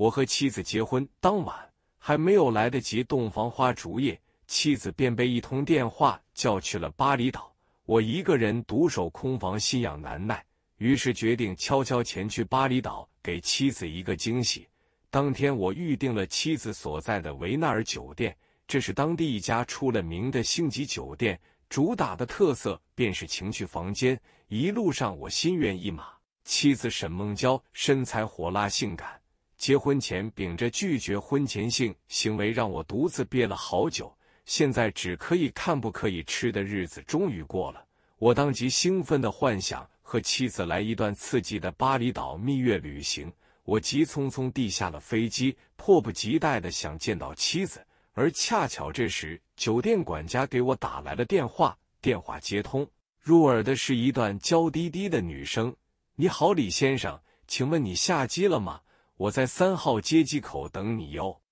我和妻子结婚当晚，还没有来得及洞房花烛夜，妻子便被一通电话叫去了巴厘岛。我一个人独守空房，心痒难耐，于是决定悄悄前去巴厘岛给妻子一个惊喜。当天，我预定了妻子所在的维纳尔酒店，这是当地一家出了名的星级酒店，主打的特色便是情趣房间。一路上，我心猿意马，妻子沈梦娇身材火辣性感。结婚前秉着拒绝婚前性行为，让我独自憋了好久。现在只可以看不可以吃的日子终于过了，我当即兴奋的幻想和妻子来一段刺激的巴厘岛蜜月旅行。我急匆匆地下了飞机，迫不及待的想见到妻子，而恰巧这时酒店管家给我打来了电话。电话接通，入耳的是一段娇滴滴的女声：“你好，李先生，请问你下机了吗？”我在三号接机口等你哟。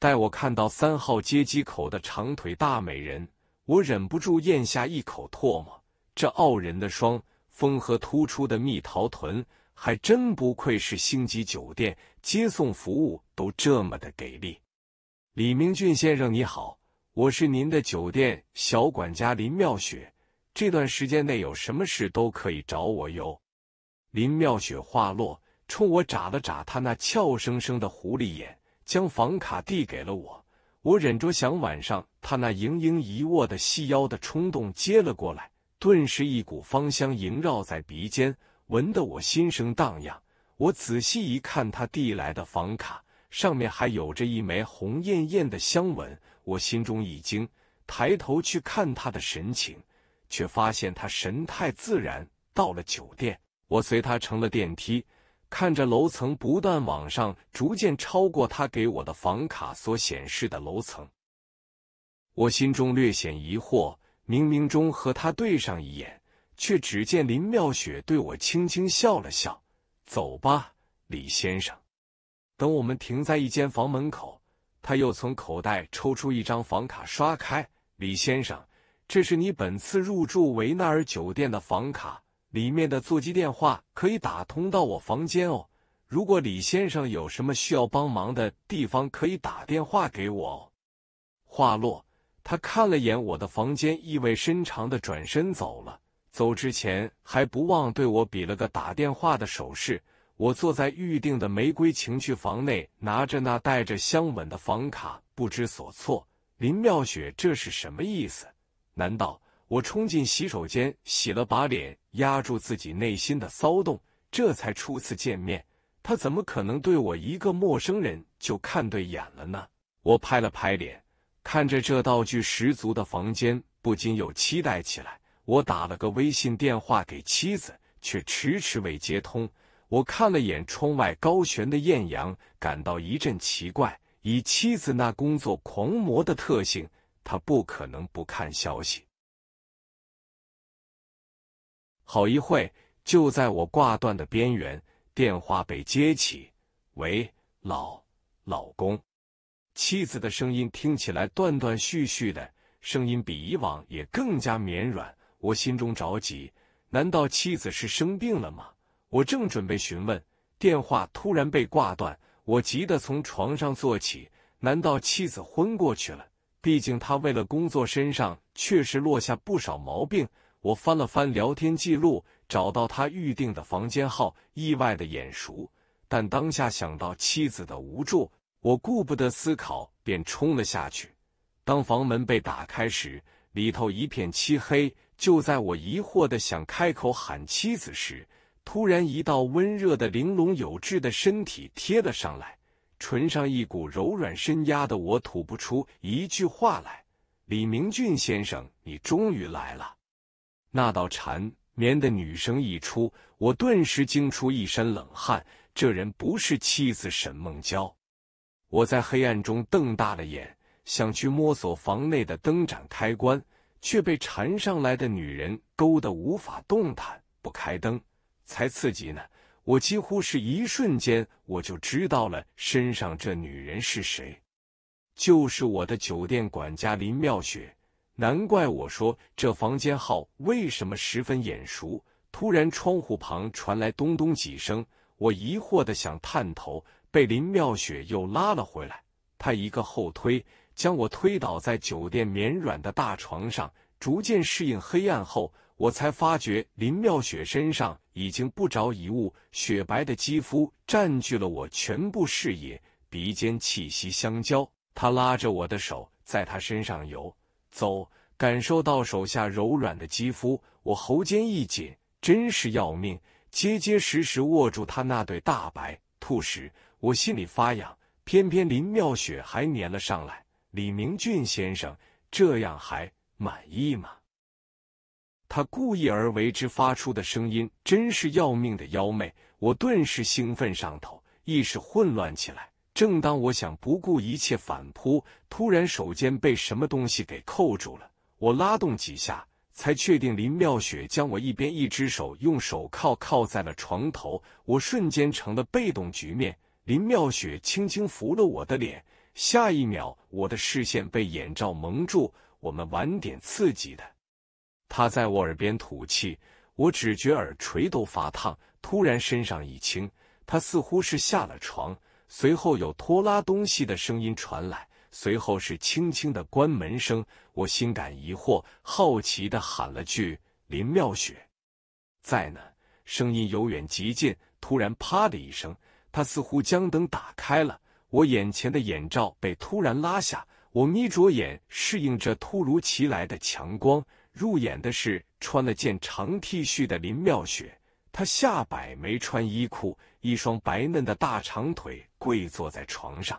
待我看到三号接机口的长腿大美人，我忍不住咽下一口唾沫。这傲人的双峰和突出的蜜桃臀，还真不愧是星级酒店，接送服务都这么的给力。李明俊先生你好，我是您的酒店小管家林妙雪。这段时间内有什么事都可以找我哟。林妙雪话落。冲我眨了眨他那俏生生的狐狸眼，将房卡递给了我。我忍着想晚上他那盈盈一握的细腰的冲动接了过来，顿时一股芳香萦绕在鼻尖，闻得我心生荡漾。我仔细一看，他递来的房卡上面还有着一枚红艳艳的香吻，我心中一惊，抬头去看他的神情，却发现他神态自然。到了酒店，我随他乘了电梯。看着楼层不断往上，逐渐超过他给我的房卡所显示的楼层，我心中略显疑惑。冥冥中和他对上一眼，却只见林妙雪对我轻轻笑了笑：“走吧，李先生。”等我们停在一间房门口，他又从口袋抽出一张房卡刷开。李先生，这是你本次入住维纳尔酒店的房卡。里面的座机电话可以打通到我房间哦。如果李先生有什么需要帮忙的地方，可以打电话给我。话落，他看了眼我的房间，意味深长的转身走了。走之前还不忘对我比了个打电话的手势。我坐在预定的玫瑰情趣房内，拿着那带着香吻的房卡，不知所措。林妙雪，这是什么意思？难道？我冲进洗手间洗了把脸，压住自己内心的骚动。这才初次见面，他怎么可能对我一个陌生人就看对眼了呢？我拍了拍脸，看着这道具十足的房间，不禁又期待起来。我打了个微信电话给妻子，却迟迟未接通。我看了眼窗外高悬的艳阳，感到一阵奇怪。以妻子那工作狂魔的特性，她不可能不看消息。好一会就在我挂断的边缘，电话被接起。喂，老老公，妻子的声音听起来断断续续的，声音比以往也更加绵软。我心中着急，难道妻子是生病了吗？我正准备询问，电话突然被挂断。我急得从床上坐起，难道妻子昏过去了？毕竟她为了工作，身上确实落下不少毛病。我翻了翻聊天记录，找到他预定的房间号，意外的眼熟。但当下想到妻子的无助，我顾不得思考，便冲了下去。当房门被打开时，里头一片漆黑。就在我疑惑的想开口喊妻子时，突然一道温热的玲珑有致的身体贴了上来，唇上一股柔软深压的我吐不出一句话来。李明俊先生，你终于来了。那道缠绵的女声一出，我顿时惊出一身冷汗。这人不是妻子沈梦娇。我在黑暗中瞪大了眼，想去摸索房内的灯盏开关，却被缠上来的女人勾得无法动弹。不开灯才刺激呢！我几乎是一瞬间，我就知道了身上这女人是谁，就是我的酒店管家林妙雪。难怪我说这房间号为什么十分眼熟。突然，窗户旁传来咚咚几声，我疑惑的想探头，被林妙雪又拉了回来。她一个后推，将我推倒在酒店绵软的大床上。逐渐适应黑暗后，我才发觉林妙雪身上已经不着一物，雪白的肌肤占据了我全部视野，鼻尖气息相交。她拉着我的手，在她身上游。走，感受到手下柔软的肌肤，我喉间一紧，真是要命！结结实实握住他那对大白兔时，我心里发痒，偏偏林妙雪还粘了上来。李明俊先生，这样还满意吗？他故意而为之发出的声音，真是要命的妖媚，我顿时兴奋上头，意识混乱起来。正当我想不顾一切反扑，突然手间被什么东西给扣住了。我拉动几下，才确定林妙雪将我一边一只手用手铐铐在了床头。我瞬间成了被动局面。林妙雪轻轻扶了我的脸，下一秒我的视线被眼罩蒙住。我们晚点刺激的，她在我耳边吐气，我只觉耳垂都发烫。突然身上一轻，她似乎是下了床。随后有拖拉东西的声音传来，随后是轻轻的关门声。我心感疑惑，好奇的喊了句：“林妙雪，在呢？”声音由远及近，突然啪的一声，她似乎将灯打开了，我眼前的眼罩被突然拉下，我眯着眼适应着突如其来的强光，入眼的是穿了件长 T 恤的林妙雪。他下摆没穿衣裤，一双白嫩的大长腿跪坐在床上。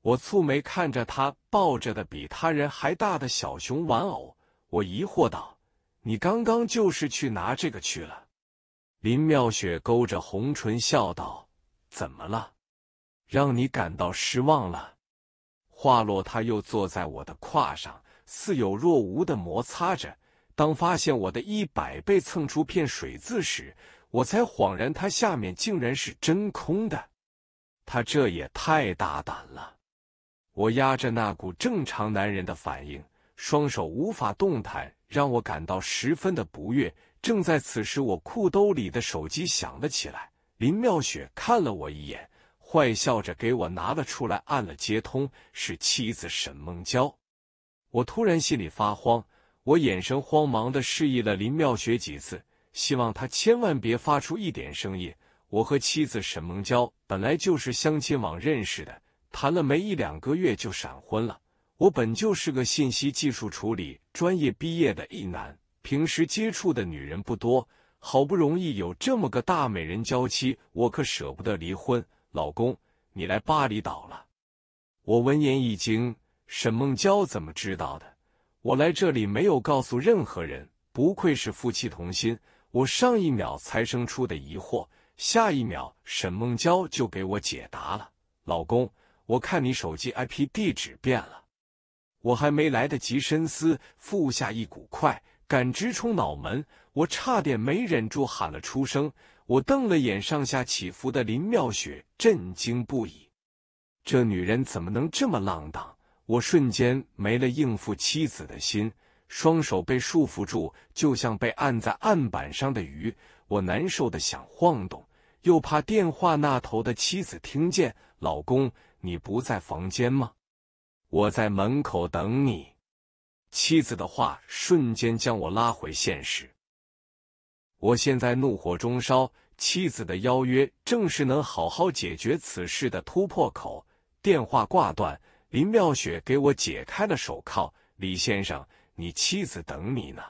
我蹙眉看着他抱着的比他人还大的小熊玩偶，我疑惑道：“你刚刚就是去拿这个去了？”林妙雪勾着红唇笑道：“怎么了？让你感到失望了？”话落，他又坐在我的胯上，似有若无的摩擦着。当发现我的一百倍蹭出片水渍时，我才恍然，它下面竟然是真空的。他这也太大胆了！我压着那股正常男人的反应，双手无法动弹，让我感到十分的不悦。正在此时，我裤兜里的手机响了起来。林妙雪看了我一眼，坏笑着给我拿了出来，按了接通，是妻子沈梦娇。我突然心里发慌。我眼神慌忙的示意了林妙雪几次，希望她千万别发出一点声音。我和妻子沈梦娇本来就是相亲网认识的，谈了没一两个月就闪婚了。我本就是个信息技术处理专业毕业的一男，平时接触的女人不多，好不容易有这么个大美人娇妻，我可舍不得离婚。老公，你来巴厘岛了？我闻言一惊，沈梦娇怎么知道的？我来这里没有告诉任何人。不愧是夫妻同心，我上一秒才生出的疑惑，下一秒沈梦娇就给我解答了。老公，我看你手机 IP 地址变了。我还没来得及深思，腹下一股快感直冲脑门，我差点没忍住喊了出声。我瞪了眼上下起伏的林妙雪，震惊不已。这女人怎么能这么浪荡？我瞬间没了应付妻子的心，双手被束缚住，就像被按在案板上的鱼。我难受的想晃动，又怕电话那头的妻子听见。老公，你不在房间吗？我在门口等你。妻子的话瞬间将我拉回现实。我现在怒火中烧，妻子的邀约正是能好好解决此事的突破口。电话挂断。林妙雪给我解开了手铐。李先生，你妻子等你呢。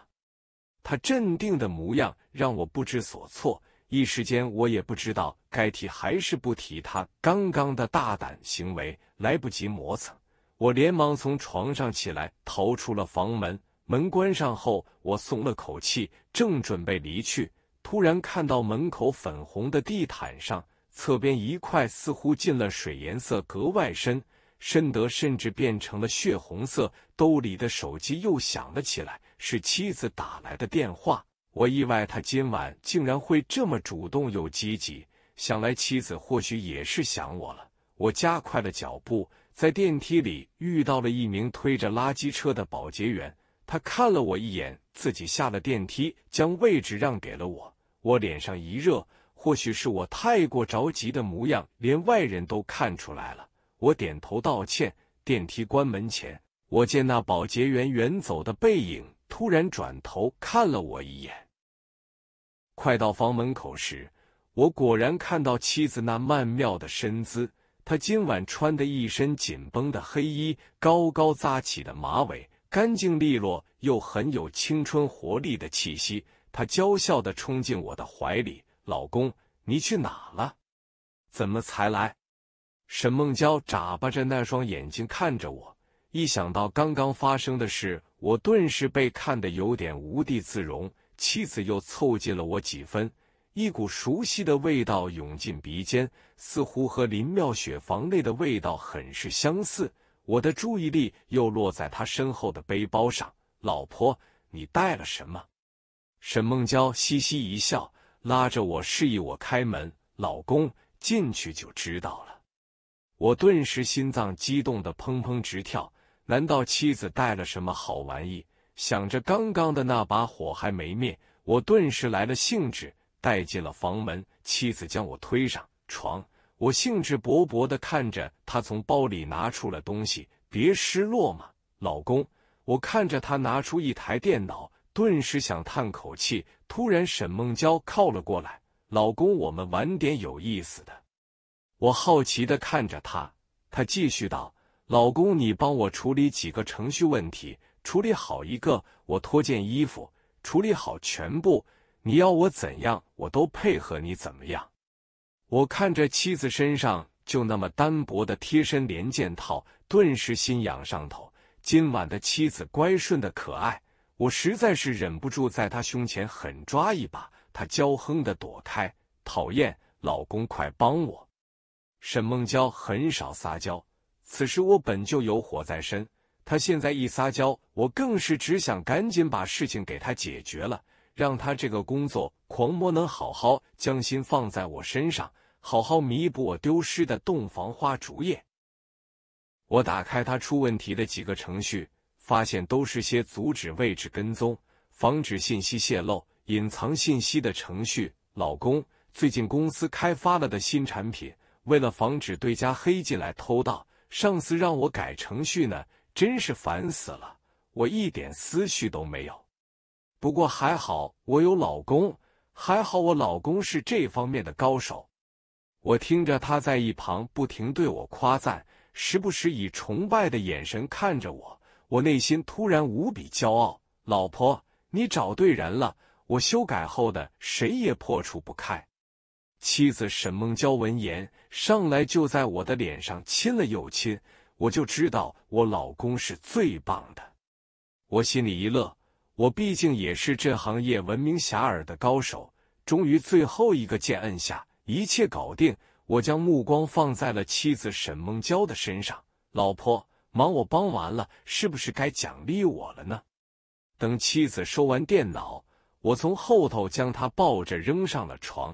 他镇定的模样让我不知所措，一时间我也不知道该提还是不提他刚刚的大胆行为。来不及磨蹭，我连忙从床上起来，逃出了房门。门关上后，我松了口气，正准备离去，突然看到门口粉红的地毯上侧边一块似乎进了水，颜色格外深。深得甚至变成了血红色。兜里的手机又响了起来，是妻子打来的电话。我意外，他今晚竟然会这么主动又积极。想来妻子或许也是想我了。我加快了脚步，在电梯里遇到了一名推着垃圾车的保洁员。他看了我一眼，自己下了电梯，将位置让给了我。我脸上一热，或许是我太过着急的模样，连外人都看出来了。我点头道歉。电梯关门前，我见那保洁员远走的背影，突然转头看了我一眼。快到房门口时，我果然看到妻子那曼妙的身姿。她今晚穿的一身紧绷的黑衣，高高扎起的马尾，干净利落又很有青春活力的气息。她娇笑的冲进我的怀里：“老公，你去哪了？怎么才来？”沈梦娇眨巴着那双眼睛看着我，一想到刚刚发生的事，我顿时被看得有点无地自容。妻子又凑近了我几分，一股熟悉的味道涌进鼻尖，似乎和林妙雪房内的味道很是相似。我的注意力又落在她身后的背包上。老婆，你带了什么？沈梦娇嘻嘻一笑，拉着我示意我开门。老公，进去就知道了。我顿时心脏激动的砰砰直跳，难道妻子带了什么好玩意？想着刚刚的那把火还没灭，我顿时来了兴致，带进了房门。妻子将我推上床，我兴致勃勃的看着她从包里拿出了东西。别失落嘛，老公。我看着她拿出一台电脑，顿时想叹口气。突然，沈梦娇靠了过来，老公，我们玩点有意思的。我好奇的看着他，他继续道：“老公，你帮我处理几个程序问题，处理好一个我脱件衣服，处理好全部，你要我怎样我都配合你。怎么样？”我看着妻子身上就那么单薄的贴身连件套，顿时心痒上头。今晚的妻子乖顺的可爱，我实在是忍不住在她胸前狠抓一把，她娇哼的躲开，讨厌，老公快帮我。沈梦娇很少撒娇，此时我本就有火在身，她现在一撒娇，我更是只想赶紧把事情给她解决了，让她这个工作狂魔能好好将心放在我身上，好好弥补我丢失的洞房花烛夜。我打开她出问题的几个程序，发现都是些阻止位置跟踪、防止信息泄露、隐藏信息的程序。老公，最近公司开发了的新产品。为了防止对家黑进来偷盗，上司让我改程序呢，真是烦死了，我一点思绪都没有。不过还好，我有老公，还好我老公是这方面的高手。我听着他在一旁不停对我夸赞，时不时以崇拜的眼神看着我，我内心突然无比骄傲。老婆，你找对人了，我修改后的谁也破除不开。妻子沈梦娇闻言，上来就在我的脸上亲了又亲。我就知道我老公是最棒的，我心里一乐。我毕竟也是这行业闻名遐迩的高手，终于最后一个键按下，一切搞定。我将目光放在了妻子沈梦娇的身上。老婆，忙我帮完了，是不是该奖励我了呢？等妻子收完电脑，我从后头将她抱着扔上了床。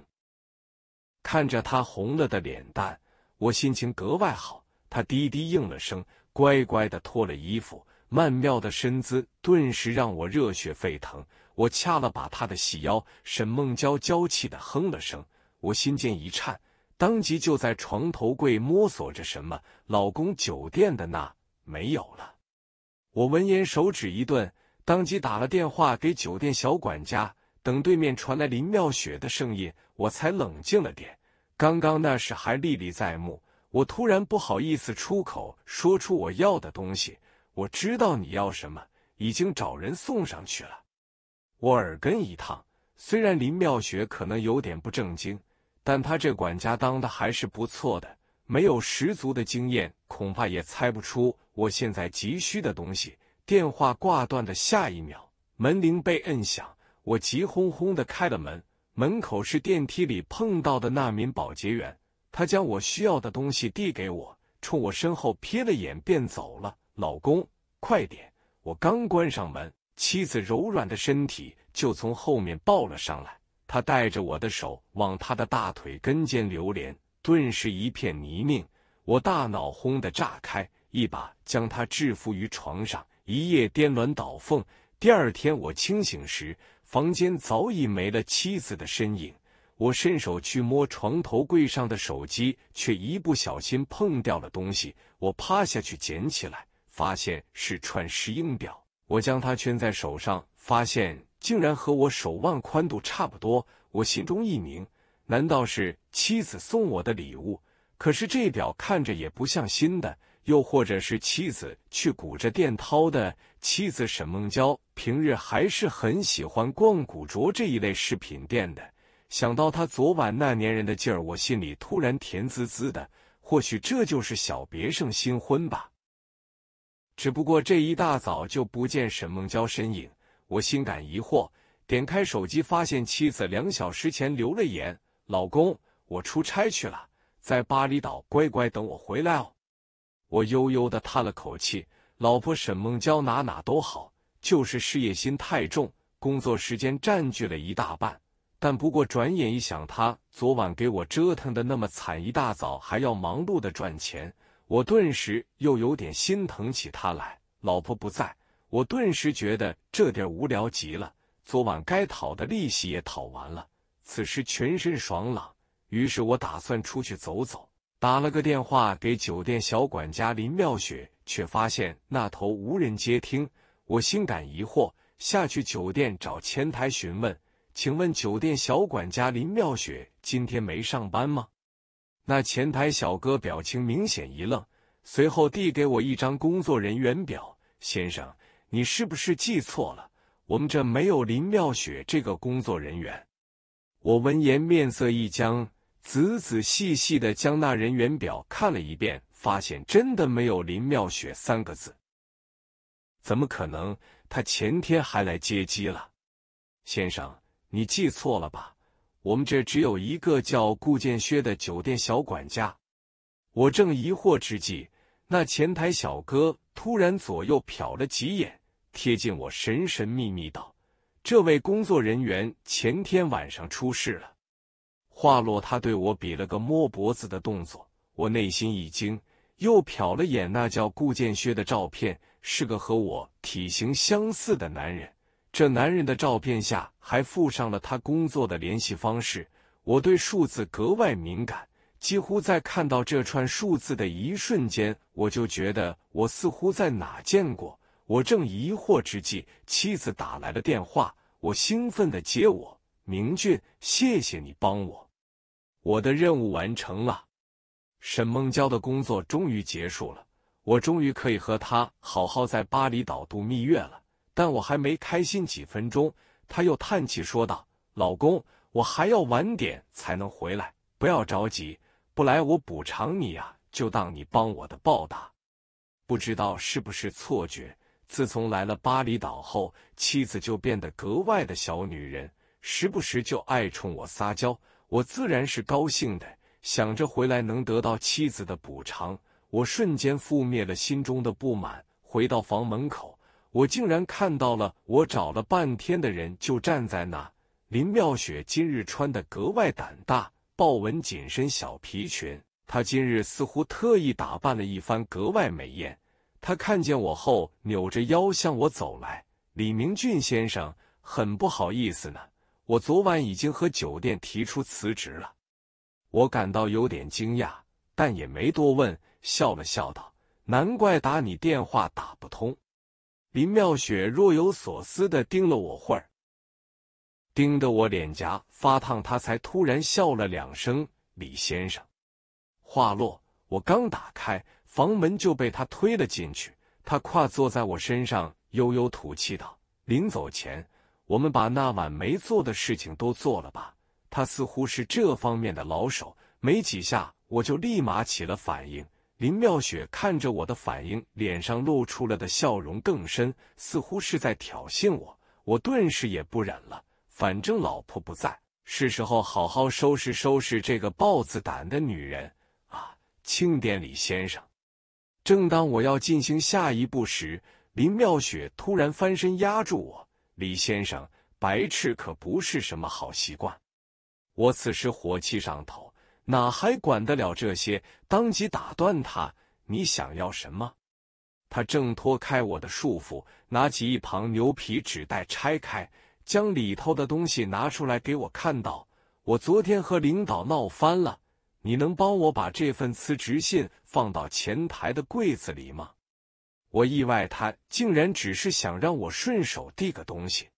看着他红了的脸蛋，我心情格外好。他低低应了声，乖乖的脱了衣服，曼妙的身姿顿时让我热血沸腾。我掐了把他的细腰，沈梦娇娇气的哼了声，我心间一颤，当即就在床头柜摸索着什么。老公酒店的那没有了，我闻言手指一顿，当即打了电话给酒店小管家，等对面传来林妙雪的声音。我才冷静了点，刚刚那事还历历在目。我突然不好意思出口说出我要的东西。我知道你要什么，已经找人送上去了。我耳根一烫，虽然林妙雪可能有点不正经，但她这管家当的还是不错的。没有十足的经验，恐怕也猜不出我现在急需的东西。电话挂断的下一秒，门铃被摁响，我急哄哄的开了门。门口是电梯里碰到的那名保洁员，他将我需要的东西递给我，冲我身后瞥了眼便走了。老公，快点！我刚关上门，妻子柔软的身体就从后面抱了上来，她带着我的手往她的大腿根间流连，顿时一片泥泞。我大脑轰的炸开，一把将她制服于床上，一夜颠鸾倒凤。第二天我清醒时。房间早已没了妻子的身影，我伸手去摸床头柜上的手机，却一不小心碰掉了东西。我趴下去捡起来，发现是串石英表。我将它圈在手上，发现竟然和我手腕宽度差不多。我心中一凝，难道是妻子送我的礼物？可是这表看着也不像新的。又或者是妻子去古着店掏的。妻子沈梦娇平日还是很喜欢逛古着这一类饰品店的。想到他昨晚那粘人的劲儿，我心里突然甜滋滋的。或许这就是小别胜新婚吧。只不过这一大早就不见沈梦娇身影，我心感疑惑。点开手机，发现妻子两小时前留了言：“老公，我出差去了，在巴厘岛，乖乖等我回来哦。”我悠悠的叹了口气，老婆沈梦娇哪哪都好，就是事业心太重，工作时间占据了一大半。但不过转眼一想，她昨晚给我折腾的那么惨，一大早还要忙碌的赚钱，我顿时又有点心疼起她来。老婆不在，我顿时觉得这点无聊极了。昨晚该讨的利息也讨完了，此时全身爽朗，于是我打算出去走走。打了个电话给酒店小管家林妙雪，却发现那头无人接听。我心感疑惑，下去酒店找前台询问：“请问酒店小管家林妙雪今天没上班吗？”那前台小哥表情明显一愣，随后递给我一张工作人员表：“先生，你是不是记错了？我们这没有林妙雪这个工作人员。”我闻言面色一僵。仔仔细细的将那人员表看了一遍，发现真的没有林妙雪三个字。怎么可能？他前天还来接机了。先生，你记错了吧？我们这只有一个叫顾建薛的酒店小管家。我正疑惑之际，那前台小哥突然左右瞟了几眼，贴近我神神秘秘道：“这位工作人员前天晚上出事了。”话落，他对我比了个摸脖子的动作，我内心一惊，又瞟了眼那叫顾建学的照片，是个和我体型相似的男人。这男人的照片下还附上了他工作的联系方式。我对数字格外敏感，几乎在看到这串数字的一瞬间，我就觉得我似乎在哪见过。我正疑惑之际，妻子打来了电话，我兴奋地接：“我明俊，谢谢你帮我。”我的任务完成了，沈梦娇的工作终于结束了，我终于可以和她好好在巴厘岛度蜜月了。但我还没开心几分钟，她又叹气说道：“老公，我还要晚点才能回来，不要着急，不来我补偿你啊，就当你帮我的报答。”不知道是不是错觉，自从来了巴厘岛后，妻子就变得格外的小女人，时不时就爱冲我撒娇。我自然是高兴的，想着回来能得到妻子的补偿，我瞬间覆灭了心中的不满。回到房门口，我竟然看到了我找了半天的人，就站在那。林妙雪今日穿的格外胆大，豹纹紧身小皮裙。她今日似乎特意打扮了一番，格外美艳。她看见我后，扭着腰向我走来。李明俊先生，很不好意思呢。我昨晚已经和酒店提出辞职了，我感到有点惊讶，但也没多问，笑了笑道：“难怪打你电话打不通。”林妙雪若有所思的盯了我会儿，盯得我脸颊发烫，她才突然笑了两声。李先生，话落，我刚打开房门就被他推了进去，他跨坐在我身上，悠悠吐气道：“临走前。”我们把那晚没做的事情都做了吧。他似乎是这方面的老手，没几下我就立马起了反应。林妙雪看着我的反应，脸上露出了的笑容更深，似乎是在挑衅我。我顿时也不忍了，反正老婆不在，是时候好好收拾收拾这个豹子胆的女人啊！轻点，李先生。正当我要进行下一步时，林妙雪突然翻身压住我。李先生，白痴可不是什么好习惯。我此时火气上头，哪还管得了这些？当即打断他：“你想要什么？”他挣脱开我的束缚，拿起一旁牛皮纸袋，拆开，将里头的东西拿出来给我看到。我昨天和领导闹翻了，你能帮我把这份辞职信放到前台的柜子里吗？我意外，他竟然只是想让我顺手递个东西。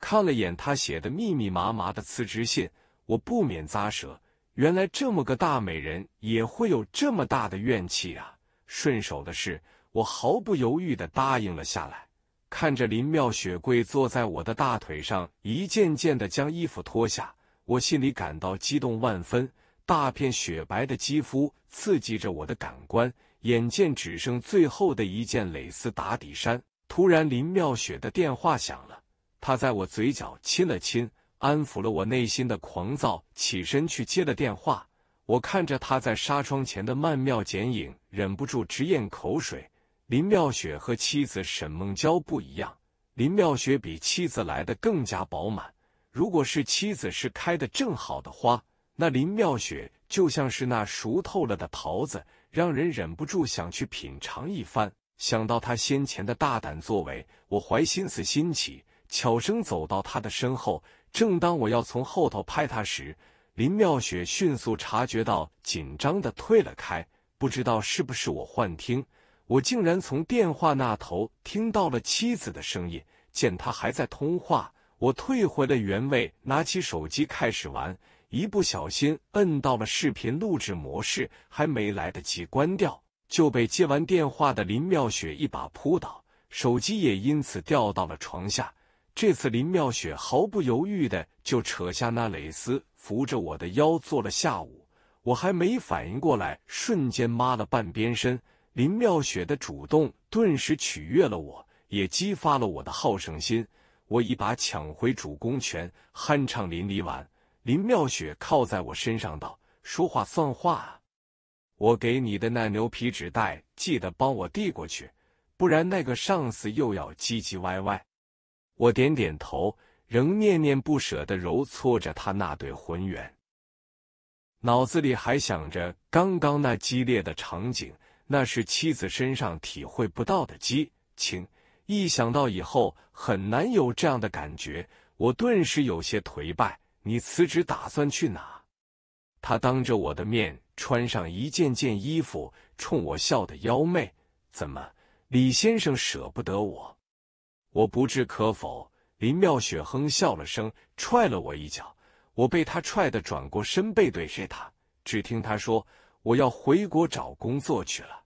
看了眼他写的密密麻麻的辞职信，我不免咂舌：原来这么个大美人也会有这么大的怨气啊！顺手的事，我毫不犹豫的答应了下来。看着林妙雪跪坐在我的大腿上，一件件的将衣服脱下，我心里感到激动万分。大片雪白的肌肤刺激着我的感官。眼见只剩最后的一件蕾丝打底衫，突然林妙雪的电话响了。她在我嘴角亲了亲，安抚了我内心的狂躁，起身去接了电话。我看着她在纱窗前的曼妙剪影，忍不住直咽口水。林妙雪和妻子沈梦娇不一样，林妙雪比妻子来的更加饱满。如果是妻子是开的正好的花，那林妙雪就像是那熟透了的桃子。让人忍不住想去品尝一番。想到他先前的大胆作为，我怀心思新起，悄声走到他的身后。正当我要从后头拍他时，林妙雪迅速察觉到，紧张的退了开。不知道是不是我幻听，我竟然从电话那头听到了妻子的声音。见他还在通话，我退回了原位，拿起手机开始玩。一不小心摁到了视频录制模式，还没来得及关掉，就被接完电话的林妙雪一把扑倒，手机也因此掉到了床下。这次林妙雪毫不犹豫的就扯下那蕾丝，扶着我的腰坐了下午。我还没反应过来，瞬间抹了半边身。林妙雪的主动顿时取悦了我，也激发了我的好胜心。我一把抢回主攻权，酣畅淋漓完。林妙雪靠在我身上道：“说话算话啊，我给你的那牛皮纸袋，记得帮我递过去，不然那个上司又要唧唧歪歪。”我点点头，仍念念不舍的揉搓着他那对浑圆，脑子里还想着刚刚那激烈的场景，那是妻子身上体会不到的激情。一想到以后很难有这样的感觉，我顿时有些颓败。你辞职打算去哪？他当着我的面穿上一件件衣服，冲我笑的妖媚。怎么，李先生舍不得我？我不置可否。林妙雪哼笑了声，踹了我一脚。我被他踹的转过身背对着他，只听他说：“我要回国找工作去了。”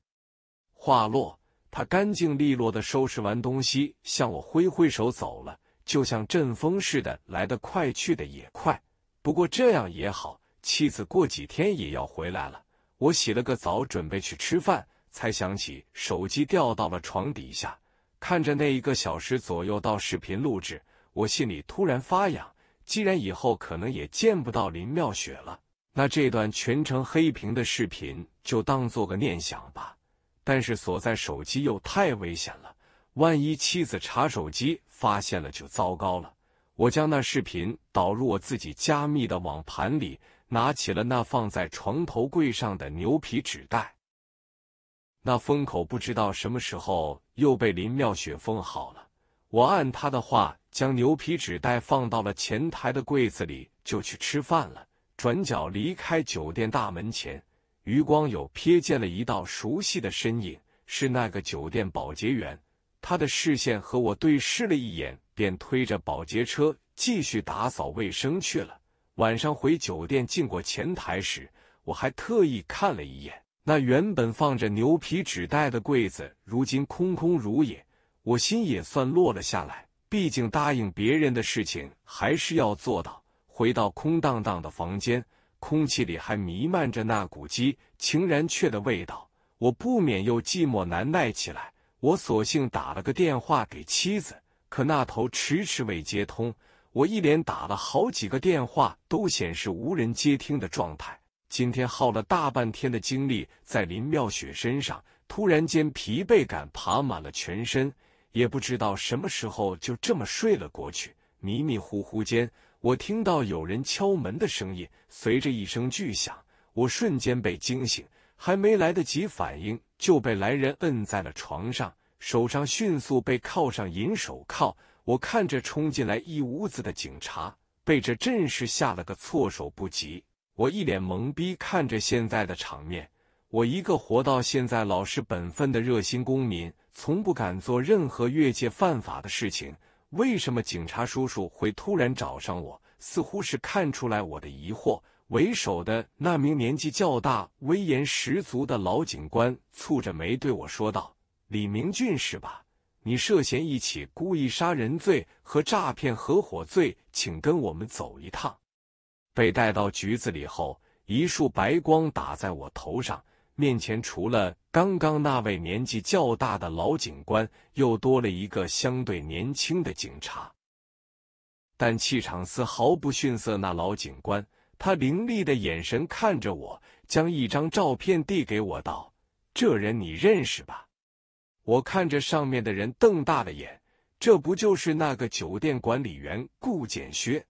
话落，他干净利落的收拾完东西，向我挥挥手走了。就像阵风似的，来得快，去的也快。不过这样也好，妻子过几天也要回来了。我洗了个澡，准备去吃饭，才想起手机掉到了床底下。看着那一个小时左右到视频录制，我心里突然发痒。既然以后可能也见不到林妙雪了，那这段全程黑屏的视频就当做个念想吧。但是锁在手机又太危险了。万一妻子查手机发现了，就糟糕了。我将那视频导入我自己加密的网盘里，拿起了那放在床头柜上的牛皮纸袋。那封口不知道什么时候又被林妙雪封好了。我按她的话，将牛皮纸袋放到了前台的柜子里，就去吃饭了。转角离开酒店大门前，余光有瞥见了一道熟悉的身影，是那个酒店保洁员。他的视线和我对视了一眼，便推着保洁车继续打扫卫生去了。晚上回酒店进过前台时，我还特意看了一眼那原本放着牛皮纸袋的柜子，如今空空如也，我心也算落了下来。毕竟答应别人的事情还是要做到。回到空荡荡的房间，空气里还弥漫着那股鸡情然雀的味道，我不免又寂寞难耐起来。我索性打了个电话给妻子，可那头迟迟未接通。我一连打了好几个电话，都显示无人接听的状态。今天耗了大半天的精力在林妙雪身上，突然间疲惫感爬满了全身，也不知道什么时候就这么睡了过去。迷迷糊糊间，我听到有人敲门的声音，随着一声巨响，我瞬间被惊醒。还没来得及反应，就被来人摁在了床上，手上迅速被铐上银手铐。我看着冲进来一屋子的警察，被这阵势吓了个措手不及，我一脸懵逼看着现在的场面。我一个活到现在老实本分的热心公民，从不敢做任何越界犯法的事情，为什么警察叔叔会突然找上我？似乎是看出来我的疑惑。为首的那名年纪较大、威严十足的老警官蹙着眉对我说道：“李明俊是吧？你涉嫌一起故意杀人罪和诈骗合伙罪，请跟我们走一趟。”被带到局子里后，一束白光打在我头上，面前除了刚刚那位年纪较大的老警官，又多了一个相对年轻的警察，但气场丝毫不逊色那老警官。他凌厉的眼神看着我，将一张照片递给我，道：“这人你认识吧？”我看着上面的人，瞪大了眼，这不就是那个酒店管理员顾建薛？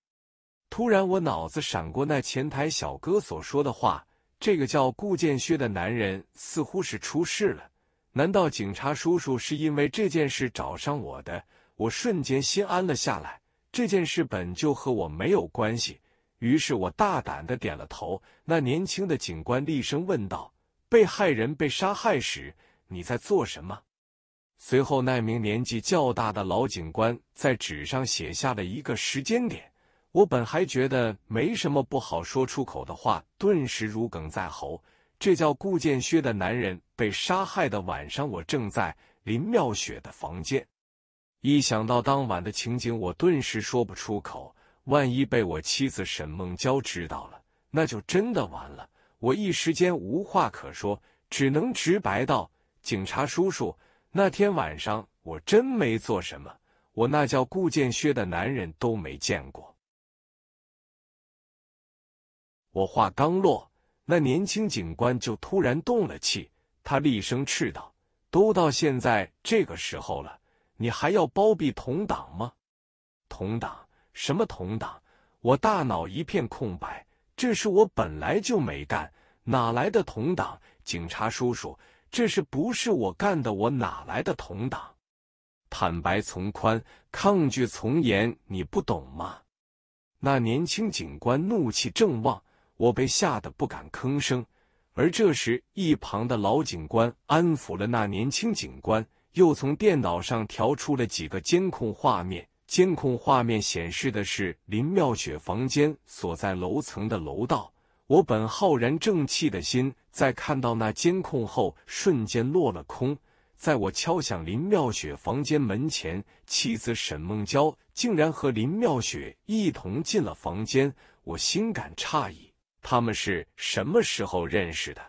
突然，我脑子闪过那前台小哥所说的话：“这个叫顾建薛的男人似乎是出事了。”难道警察叔叔是因为这件事找上我的？我瞬间心安了下来。这件事本就和我没有关系。于是我大胆的点了头。那年轻的警官厉声问道：“被害人被杀害时，你在做什么？”随后，那名年纪较大的老警官在纸上写下了一个时间点。我本还觉得没什么不好说出口的话，顿时如鲠在喉。这叫顾建薛的男人被杀害的晚上，我正在林妙雪的房间。一想到当晚的情景，我顿时说不出口。万一被我妻子沈梦娇知道了，那就真的完了。我一时间无话可说，只能直白道：“警察叔叔，那天晚上我真没做什么，我那叫顾建薛的男人，都没见过。”我话刚落，那年轻警官就突然动了气，他厉声斥道：“都到现在这个时候了，你还要包庇同党吗？同党？”什么同党？我大脑一片空白，这是我本来就没干，哪来的同党？警察叔叔，这是不是我干的，我哪来的同党？坦白从宽，抗拒从严，你不懂吗？那年轻警官怒气正旺，我被吓得不敢吭声。而这时，一旁的老警官安抚了那年轻警官，又从电脑上调出了几个监控画面。监控画面显示的是林妙雪房间所在楼层的楼道。我本浩然正气的心，在看到那监控后，瞬间落了空。在我敲响林妙雪房间门前，妻子沈梦娇竟然和林妙雪一同进了房间。我心感诧异，他们是什么时候认识的？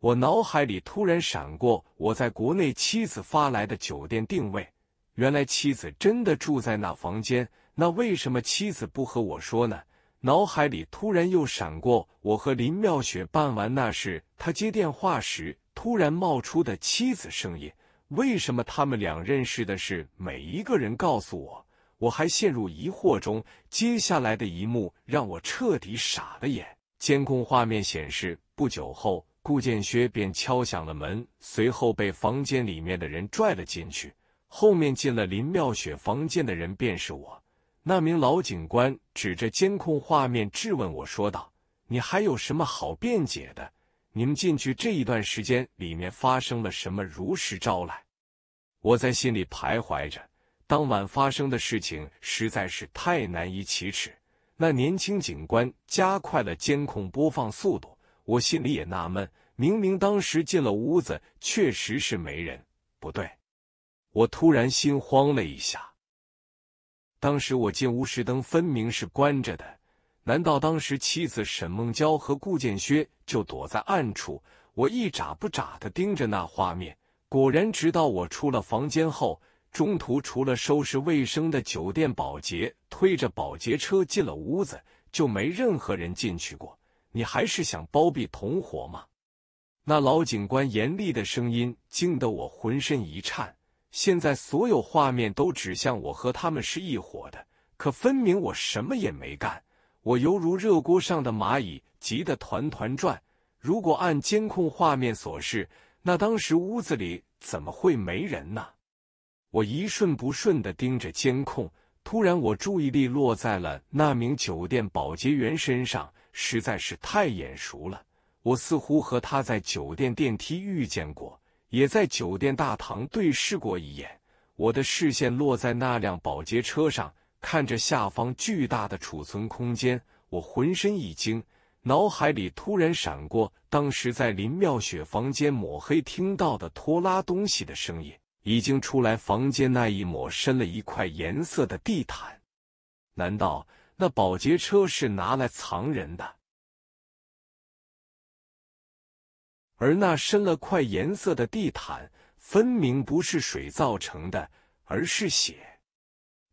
我脑海里突然闪过我在国内妻子发来的酒店定位。原来妻子真的住在那房间，那为什么妻子不和我说呢？脑海里突然又闪过我和林妙雪办完那事，他接电话时突然冒出的妻子声音。为什么他们俩认识的是每一个人？告诉我！我还陷入疑惑中。接下来的一幕让我彻底傻了眼。监控画面显示，不久后顾建薛便敲响了门，随后被房间里面的人拽了进去。后面进了林妙雪房间的人便是我。那名老警官指着监控画面质问我说道：“你还有什么好辩解的？你们进去这一段时间里面发生了什么？如实招来。”我在心里徘徊着，当晚发生的事情实在是太难以启齿。那年轻警官加快了监控播放速度，我心里也纳闷：明明当时进了屋子，确实是没人，不对。我突然心慌了一下，当时我进屋时灯分明是关着的，难道当时妻子沈梦娇和顾建薛就躲在暗处？我一眨不眨的盯着那画面，果然，直到我出了房间后，中途除了收拾卫生的酒店保洁推着保洁车进了屋子，就没任何人进去过。你还是想包庇同伙吗？那老警官严厉的声音惊得我浑身一颤。现在所有画面都指向我和他们是一伙的，可分明我什么也没干，我犹如热锅上的蚂蚁，急得团团转。如果按监控画面所示，那当时屋子里怎么会没人呢？我一顺不顺的盯着监控，突然我注意力落在了那名酒店保洁员身上，实在是太眼熟了，我似乎和他在酒店电梯遇见过。也在酒店大堂对视过一眼，我的视线落在那辆保洁车上，看着下方巨大的储存空间，我浑身一惊，脑海里突然闪过当时在林妙雪房间抹黑听到的拖拉东西的声音，已经出来房间那一抹深了一块颜色的地毯，难道那保洁车是拿来藏人的？而那深了块颜色的地毯，分明不是水造成的，而是血。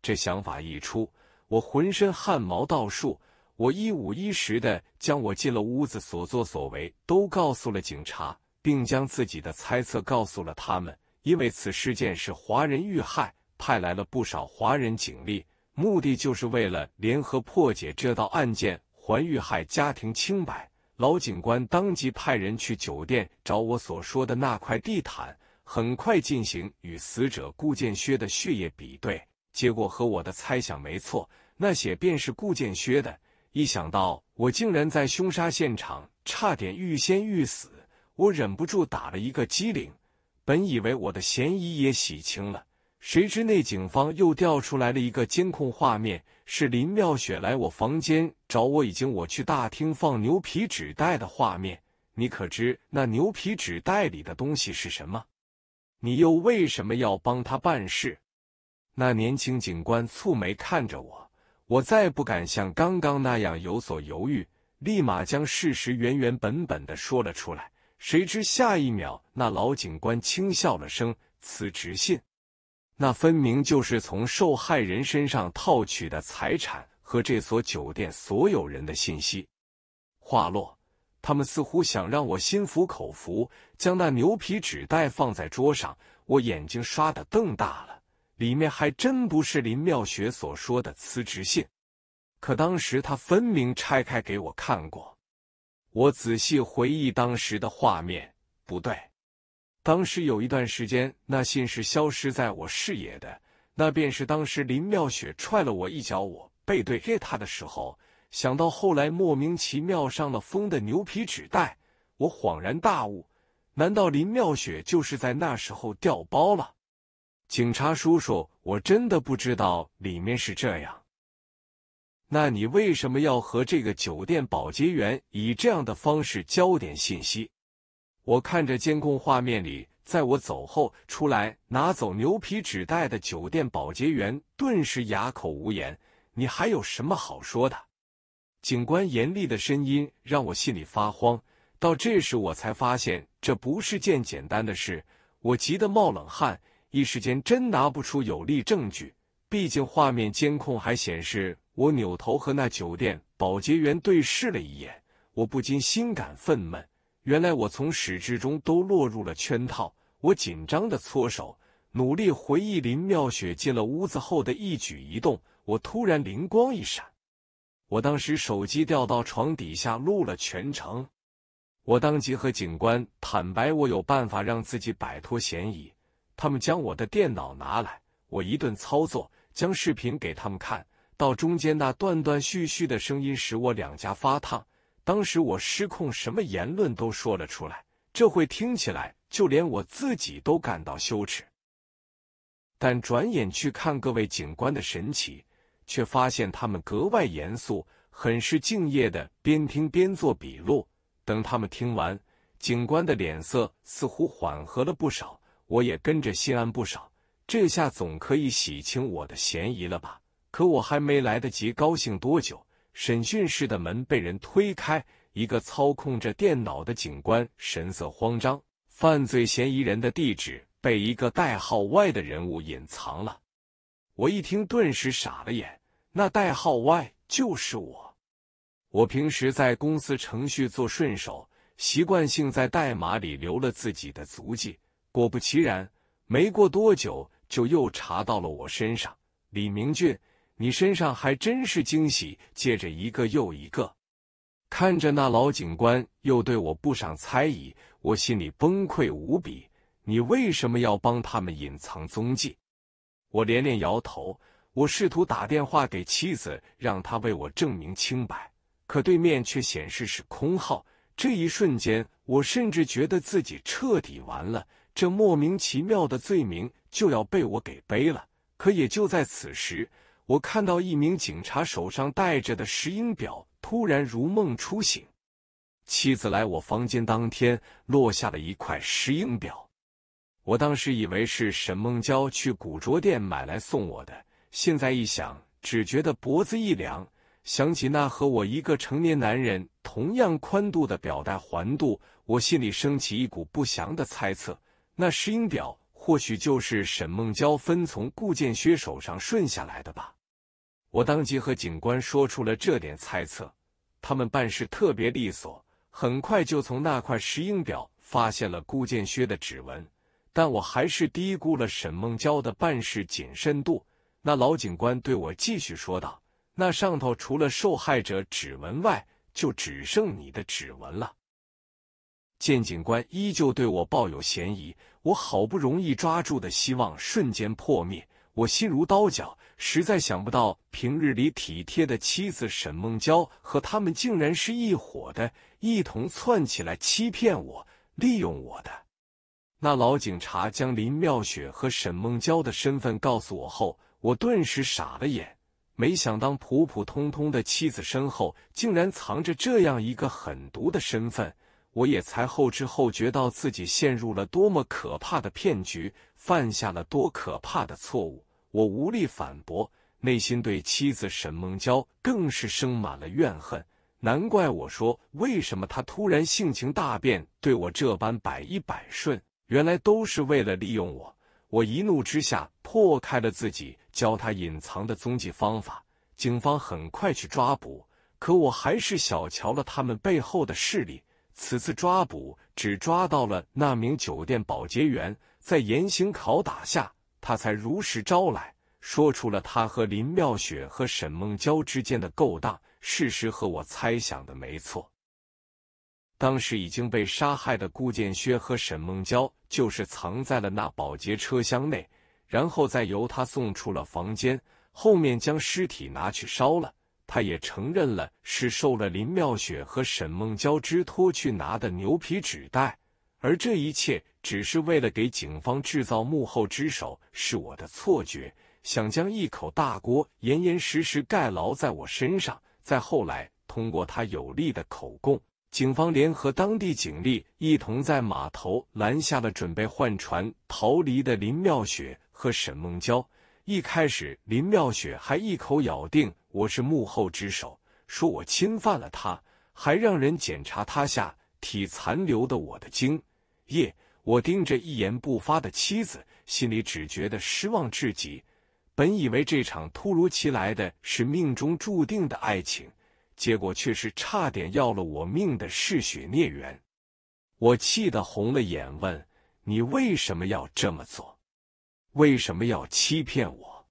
这想法一出，我浑身汗毛倒竖。我一五一十的将我进了屋子所作所为都告诉了警察，并将自己的猜测告诉了他们。因为此事件是华人遇害，派来了不少华人警力，目的就是为了联合破解这道案件，还遇害家庭清白。老警官当即派人去酒店找我所说的那块地毯，很快进行与死者顾建薛的血液比对，结果和我的猜想没错，那血便是顾建薛的。一想到我竟然在凶杀现场差点欲仙欲死，我忍不住打了一个机灵。本以为我的嫌疑也洗清了。谁知那警方又调出来了一个监控画面，是林妙雪来我房间找我，已经我去大厅放牛皮纸袋的画面。你可知那牛皮纸袋里的东西是什么？你又为什么要帮他办事？那年轻警官蹙眉看着我，我再不敢像刚刚那样有所犹豫，立马将事实原原本本的说了出来。谁知下一秒，那老警官轻笑了声：“辞职信。”那分明就是从受害人身上套取的财产和这所酒店所有人的信息。话落，他们似乎想让我心服口服，将那牛皮纸袋放在桌上。我眼睛刷的瞪大了，里面还真不是林妙雪所说的辞职信。可当时他分明拆开给我看过。我仔细回忆当时的画面，不对。当时有一段时间，那信是消失在我视野的。那便是当时林妙雪踹了我一脚，我背对着她的时候。想到后来莫名其妙上了封的牛皮纸袋，我恍然大悟：难道林妙雪就是在那时候掉包了？警察叔叔，我真的不知道里面是这样。那你为什么要和这个酒店保洁员以这样的方式交点信息？我看着监控画面里，在我走后出来拿走牛皮纸袋的酒店保洁员，顿时哑口无言。你还有什么好说的？警官严厉的声音让我心里发慌。到这时，我才发现这不是件简单的事，我急得冒冷汗，一时间真拿不出有力证据。毕竟画面监控还显示我扭头和那酒店保洁员对视了一眼，我不禁心感愤懑。原来我从始至终都落入了圈套。我紧张的搓手，努力回忆林妙雪进了屋子后的一举一动。我突然灵光一闪，我当时手机掉到床底下录了全程。我当即和警官坦白，我有办法让自己摆脱嫌疑。他们将我的电脑拿来，我一顿操作，将视频给他们看。到中间那断断续续的声音，使我两颊发烫。当时我失控，什么言论都说了出来，这会听起来就连我自己都感到羞耻。但转眼去看各位警官的神情，却发现他们格外严肃，很是敬业的边听边做笔录。等他们听完，警官的脸色似乎缓和了不少，我也跟着心安不少。这下总可以洗清我的嫌疑了吧？可我还没来得及高兴多久。审讯室的门被人推开，一个操控着电脑的警官神色慌张。犯罪嫌疑人的地址被一个代号 Y 的人物隐藏了。我一听，顿时傻了眼。那代号 Y 就是我。我平时在公司程序做顺手，习惯性在代码里留了自己的足迹。果不其然，没过多久就又查到了我身上。李明俊。你身上还真是惊喜，接着一个又一个。看着那老警官又对我不赏猜疑，我心里崩溃无比。你为什么要帮他们隐藏踪迹？我连连摇头。我试图打电话给妻子，让他为我证明清白，可对面却显示是空号。这一瞬间，我甚至觉得自己彻底完了，这莫名其妙的罪名就要被我给背了。可也就在此时。我看到一名警察手上戴着的石英表，突然如梦初醒。妻子来我房间当天落下了一块石英表，我当时以为是沈梦娇去古着店买来送我的，现在一想，只觉得脖子一凉，想起那和我一个成年男人同样宽度的表带环度，我心里升起一股不祥的猜测：那石英表或许就是沈梦娇分从顾建薛手上顺下来的吧。我当即和警官说出了这点猜测，他们办事特别利索，很快就从那块石英表发现了顾建薛的指纹。但我还是低估了沈梦娇的办事谨慎度。那老警官对我继续说道：“那上头除了受害者指纹外，就只剩你的指纹了。”建警官依旧对我抱有嫌疑，我好不容易抓住的希望瞬间破灭，我心如刀绞。实在想不到，平日里体贴的妻子沈梦娇和他们竟然是一伙的，一同窜起来欺骗我、利用我的。那老警察将林妙雪和沈梦娇的身份告诉我后，我顿时傻了眼。没想到普普通通的妻子身后竟然藏着这样一个狠毒的身份，我也才后知后觉到自己陷入了多么可怕的骗局，犯下了多可怕的错误。我无力反驳，内心对妻子沈梦娇更是生满了怨恨。难怪我说为什么他突然性情大变，对我这般百依百顺，原来都是为了利用我。我一怒之下破开了自己教他隐藏的踪迹方法，警方很快去抓捕，可我还是小瞧了他们背后的势力。此次抓捕只抓到了那名酒店保洁员，在严刑拷打下。他才如实招来，说出了他和林妙雪和沈梦娇之间的勾当。事实和我猜想的没错，当时已经被杀害的顾建薛和沈梦娇就是藏在了那保洁车厢内，然后再由他送出了房间，后面将尸体拿去烧了。他也承认了是受了林妙雪和沈梦娇之托去拿的牛皮纸袋，而这一切。只是为了给警方制造幕后之手，是我的错觉，想将一口大锅严严实实盖牢在我身上。再后来，通过他有力的口供，警方联合当地警力，一同在码头拦下了准备换船逃离的林妙雪和沈梦娇。一开始，林妙雪还一口咬定我是幕后之手，说我侵犯了她，还让人检查她下体残留的我的精液。我盯着一言不发的妻子，心里只觉得失望至极。本以为这场突如其来的是命中注定的爱情，结果却是差点要了我命的嗜血孽缘。我气得红了眼，问：“你为什么要这么做？为什么要欺骗我？”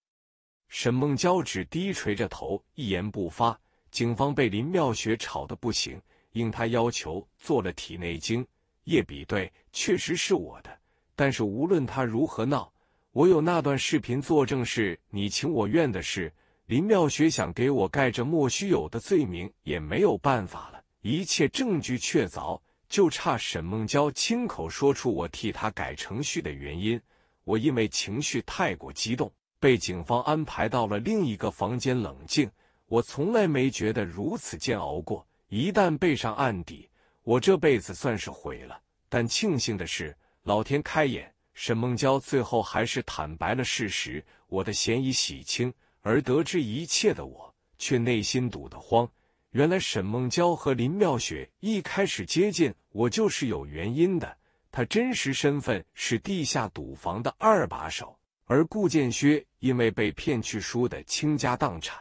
沈梦娇只低垂着头，一言不发。警方被林妙雪吵得不行，应她要求做了体内经。夜比对，确实是我的。但是无论他如何闹，我有那段视频作证，是你情我愿的事。林妙雪想给我盖着莫须有的罪名，也没有办法了。一切证据确凿，就差沈梦娇亲口说出我替她改程序的原因。我因为情绪太过激动，被警方安排到了另一个房间冷静。我从来没觉得如此煎熬过。一旦背上案底。我这辈子算是毁了，但庆幸的是，老天开眼，沈梦娇最后还是坦白了事实，我的嫌疑洗清。而得知一切的我，却内心堵得慌。原来沈梦娇和林妙雪一开始接近我，就是有原因的。她真实身份是地下赌房的二把手，而顾建薛因为被骗去输的倾家荡产，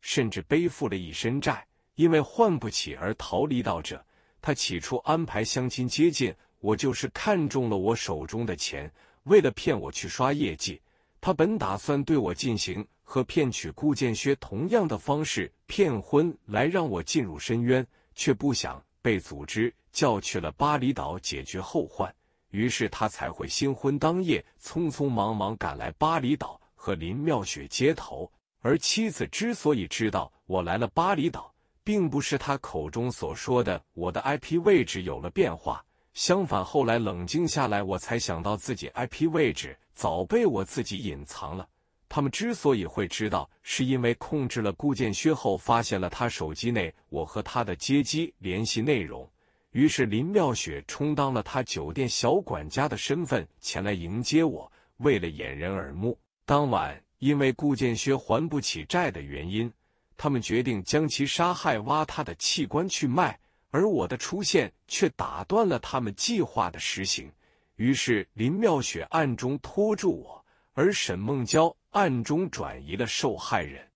甚至背负了一身债。因为换不起而逃离到这，他起初安排相亲接近我，就是看中了我手中的钱。为了骗我去刷业绩，他本打算对我进行和骗取顾建薛同样的方式骗婚，来让我进入深渊，却不想被组织叫去了巴厘岛解决后患。于是他才会新婚当夜匆匆忙忙赶来巴厘岛和林妙雪接头。而妻子之所以知道我来了巴厘岛，并不是他口中所说的我的 IP 位置有了变化，相反，后来冷静下来，我才想到自己 IP 位置早被我自己隐藏了。他们之所以会知道，是因为控制了顾建靴后，发现了他手机内我和他的接机联系内容。于是，林妙雪充当了他酒店小管家的身份前来迎接我，为了掩人耳目。当晚，因为顾建靴还不起债的原因。他们决定将其杀害，挖他的器官去卖。而我的出现却打断了他们计划的实行。于是，林妙雪暗中拖住我，而沈梦娇暗中转移了受害人。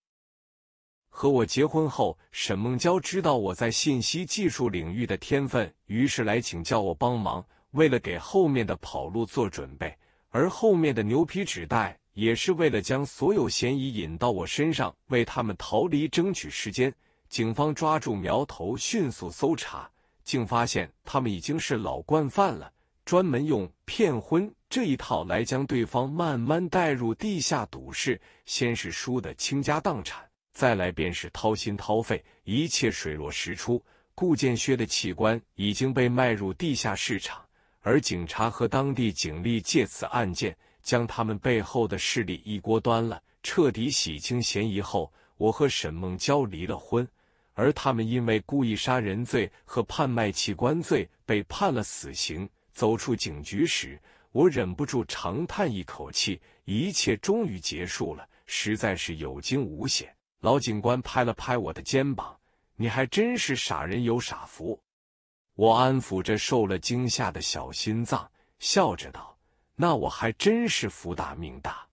和我结婚后，沈梦娇知道我在信息技术领域的天分，于是来请教我帮忙。为了给后面的跑路做准备，而后面的牛皮纸袋。也是为了将所有嫌疑引到我身上，为他们逃离争取时间。警方抓住苗头，迅速搜查，竟发现他们已经是老惯犯了，专门用骗婚这一套来将对方慢慢带入地下赌市。先是输得倾家荡产，再来便是掏心掏肺。一切水落石出，顾建薛的器官已经被卖入地下市场，而警察和当地警力借此案件。将他们背后的势力一锅端了，彻底洗清嫌疑后，我和沈梦娇离了婚。而他们因为故意杀人罪和贩卖器官罪被判了死刑。走出警局时，我忍不住长叹一口气：“一切终于结束了，实在是有惊无险。”老警官拍了拍我的肩膀：“你还真是傻人有傻福。”我安抚着受了惊吓的小心脏，笑着道。那我还真是福大命大，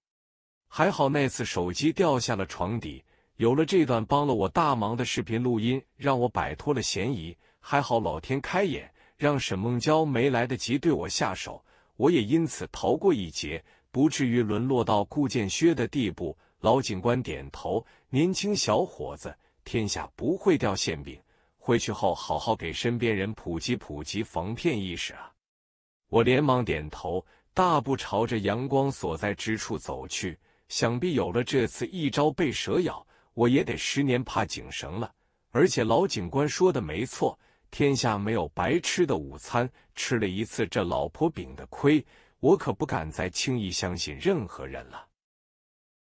还好那次手机掉下了床底，有了这段帮了我大忙的视频录音，让我摆脱了嫌疑。还好老天开眼，让沈梦娇没来得及对我下手，我也因此逃过一劫，不至于沦落到顾建薛的地步。老警官点头，年轻小伙子，天下不会掉馅饼，回去后好好给身边人普及普及防骗意识啊！我连忙点头。大步朝着阳光所在之处走去，想必有了这次一朝被蛇咬，我也得十年怕井绳了。而且老警官说的没错，天下没有白吃的午餐，吃了一次这老婆饼的亏，我可不敢再轻易相信任何人了。